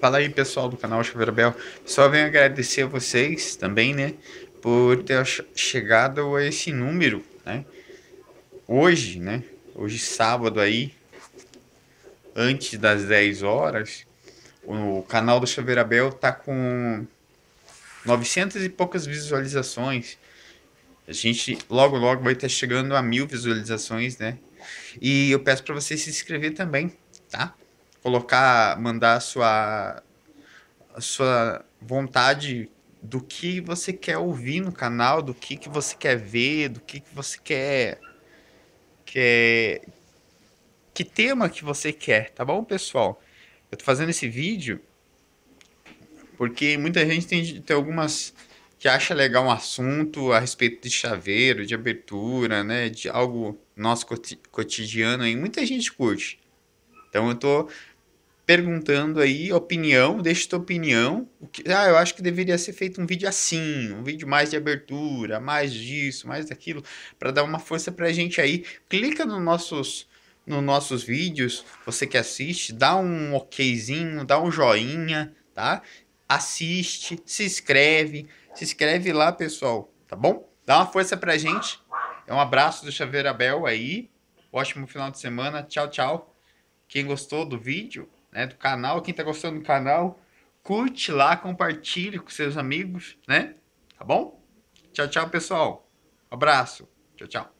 Fala aí, pessoal do canal Chuveiro Bel. Só venho agradecer a vocês também, né? Por ter chegado a esse número, né? Hoje, né? Hoje, sábado aí, antes das 10 horas, o canal do Chuveiro Bel tá com 900 e poucas visualizações. A gente logo, logo vai estar chegando a mil visualizações, né? E eu peço para você se inscrever também, tá? colocar, mandar a sua, a sua vontade do que você quer ouvir no canal, do que, que você quer ver, do que, que você quer, quer. Que tema que você quer, tá bom, pessoal? Eu tô fazendo esse vídeo porque muita gente tem, tem algumas que acha legal um assunto a respeito de chaveiro, de abertura, né? De algo nosso cotidiano aí. Muita gente curte. Então eu tô perguntando aí opinião, deixa tua opinião. O que, ah, eu acho que deveria ser feito um vídeo assim, um vídeo mais de abertura, mais disso, mais daquilo, para dar uma força pra gente aí. Clica nos nossos nos nossos vídeos, você que assiste, dá um okzinho, dá um joinha, tá? Assiste, se inscreve, se inscreve lá, pessoal, tá bom? Dá uma força pra gente. É um abraço do Chaveira aí. Ótimo final de semana. Tchau, tchau. Quem gostou do vídeo, né, do canal. Quem tá gostando do canal, curte lá, compartilhe com seus amigos, né? Tá bom? Tchau, tchau, pessoal. Abraço. Tchau, tchau.